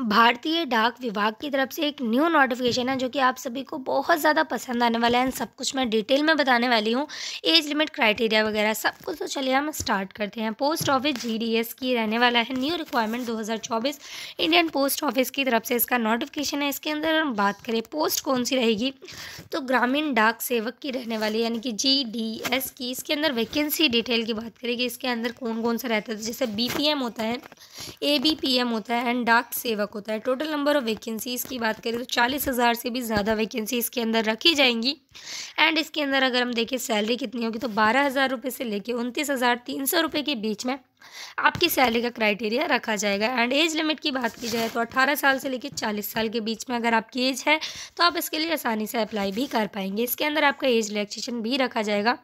भारतीय डाक विभाग की तरफ से एक न्यू नोटिफिकेशन है जो कि आप सभी को बहुत ज़्यादा पसंद आने वाला है सब कुछ मैं डिटेल में बताने वाली हूँ एज लिमिट क्राइटेरिया वगैरह सब कुछ तो चलिए हम स्टार्ट करते हैं पोस्ट ऑफिस जीडीएस की रहने वाला है new requirement 2024 Indian post office की तरफ से इसका नोटिफिकेशन है इसके अंदर हम बात करें पोस्ट कौन सी रहेगी तो ग्रामीण डाक सेवक की रहने वाली यानी कि जी की इसके अंदर वैकेंसी डिटेल की बात करेगी इसके अंदर कौन कौन सा रहता है तो जैसे बी होता है ए होता है एंड डाक सेवक वर्क होता है टोटल नंबर ऑफ वैकेंसीज़ की बात करें तो चालीस हज़ार से भी ज़्यादा वैकेंसी इसके अंदर रखी जाएंगी एंड इसके अंदर अगर हम देखें सैलरी कितनी होगी तो बारह हज़ार रुपये से लेकर उनतीस हज़ार तीन सौ रुपये के बीच में आपकी सैलरी का क्राइटेरिया रखा जाएगा एंड एज लिमिट की बात की जाए तो अट्ठारह साल से लेकर चालीस साल के बीच में अगर आपकी एज है तो आप इसके लिए आसानी से अप्लाई भी कर पाएंगे इसके अंदर आपका एज रिलैक्सेशन भी रखा जाएगा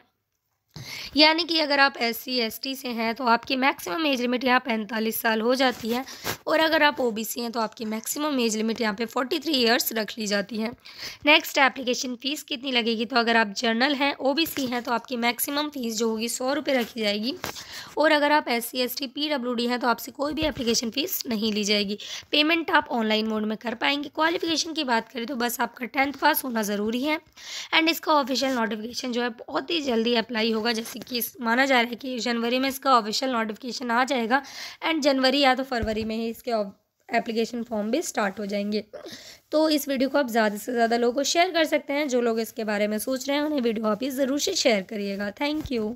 यानी कि अगर आप एस सी से हैं तो आपकी मैक्सिमम एज लिमिट यहाँ पैंतालीस साल हो जाती है और अगर आप ओबीसी हैं तो आपकी मैक्सिमम एज लिमिट यहाँ पे फोर्टी थ्री ईयर्स रख ली जाती है नेक्स्ट एप्लीकेशन फ़ीस कितनी लगेगी तो अगर आप जर्नल हैं ओबीसी हैं तो आपकी मैक्सिमम फ़ीस जो होगी सौ रुपये रखी जाएगी और अगर आप S C S T P W D हैं तो आपसे कोई भी एप्लीकेशन फ़ीस नहीं ली जाएगी पेमेंट आप ऑनलाइन मोड में कर पाएंगे क्वालिफिकेशन की बात करें तो बस आपका टेंथ पास होना ज़रूरी है एंड इसका ऑफिशियल नोटिफिकेशन जो है बहुत ही जल्दी अप्लाई होगा जैसे कि माना जा रहा है कि जनवरी में इसका ऑफिशियल नोटिफिकेशन आ जाएगा एंड जनवरी या तो फरवरी में ही इसके एप्लीकेशन फॉर्म भी स्टार्ट हो जाएंगे तो इस वीडियो को आप ज़्यादा से ज़्यादा लोगों को शेयर कर सकते हैं जो लोग इसके बारे में सोच रहे हैं उन्हें वीडियो आप ही ज़रूर से शेयर करिएगा थैंक यू